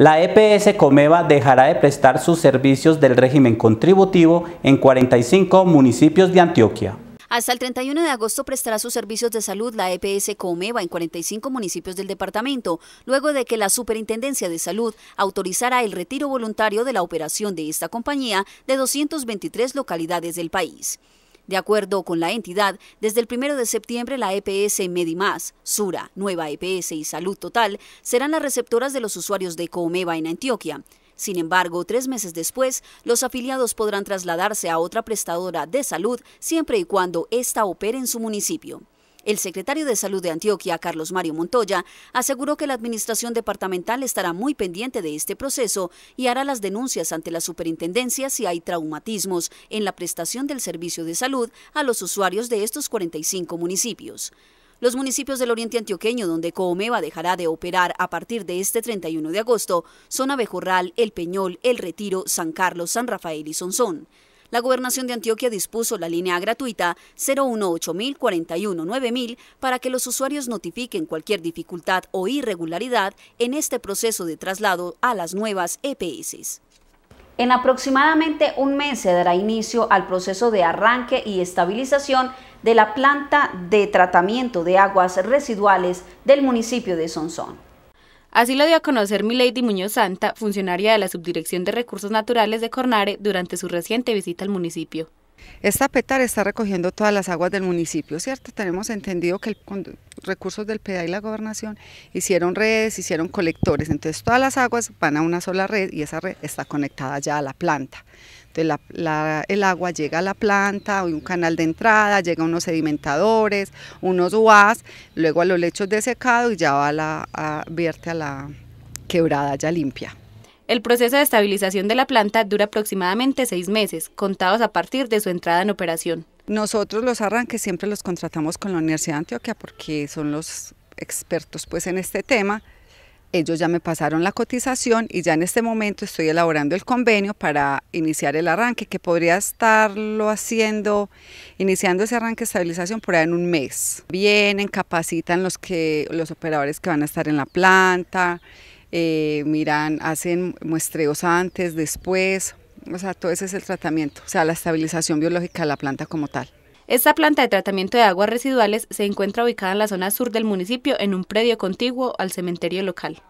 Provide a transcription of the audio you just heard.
La EPS Comeva dejará de prestar sus servicios del régimen contributivo en 45 municipios de Antioquia. Hasta el 31 de agosto prestará sus servicios de salud la EPS Comeva en 45 municipios del departamento, luego de que la Superintendencia de Salud autorizará el retiro voluntario de la operación de esta compañía de 223 localidades del país. De acuerdo con la entidad, desde el 1 de septiembre la EPS Medimás, Sura, Nueva EPS y Salud Total serán las receptoras de los usuarios de Comeva en Antioquia. Sin embargo, tres meses después, los afiliados podrán trasladarse a otra prestadora de salud siempre y cuando ésta opere en su municipio. El secretario de Salud de Antioquia, Carlos Mario Montoya, aseguró que la administración departamental estará muy pendiente de este proceso y hará las denuncias ante la superintendencia si hay traumatismos en la prestación del servicio de salud a los usuarios de estos 45 municipios. Los municipios del oriente antioqueño donde Coomeva dejará de operar a partir de este 31 de agosto son Abejorral, El Peñol, El Retiro, San Carlos, San Rafael y Sonsón la Gobernación de Antioquia dispuso la línea gratuita 018000419000 para que los usuarios notifiquen cualquier dificultad o irregularidad en este proceso de traslado a las nuevas EPS. En aproximadamente un mes se dará inicio al proceso de arranque y estabilización de la planta de tratamiento de aguas residuales del municipio de Sonsón. Así lo dio a conocer Milady Muñoz Santa, funcionaria de la Subdirección de Recursos Naturales de Cornare, durante su reciente visita al municipio. Esta petar está recogiendo todas las aguas del municipio, ¿cierto? Tenemos entendido que el, recursos del PEDA y la gobernación hicieron redes, hicieron colectores, entonces todas las aguas van a una sola red y esa red está conectada ya a la planta el agua llega a la planta, hay un canal de entrada, llega unos sedimentadores, unos UAS, luego a los lechos de secado y ya va a la, a, a la quebrada ya limpia. El proceso de estabilización de la planta dura aproximadamente seis meses, contados a partir de su entrada en operación. Nosotros los arranques siempre los contratamos con la Universidad de Antioquia porque son los expertos pues en este tema ellos ya me pasaron la cotización y ya en este momento estoy elaborando el convenio para iniciar el arranque, que podría estarlo haciendo, iniciando ese arranque de estabilización por ahí en un mes. Vienen, capacitan los, que, los operadores que van a estar en la planta, eh, miran, hacen muestreos antes, después, o sea, todo ese es el tratamiento, o sea, la estabilización biológica de la planta como tal. Esta planta de tratamiento de aguas residuales se encuentra ubicada en la zona sur del municipio en un predio contiguo al cementerio local.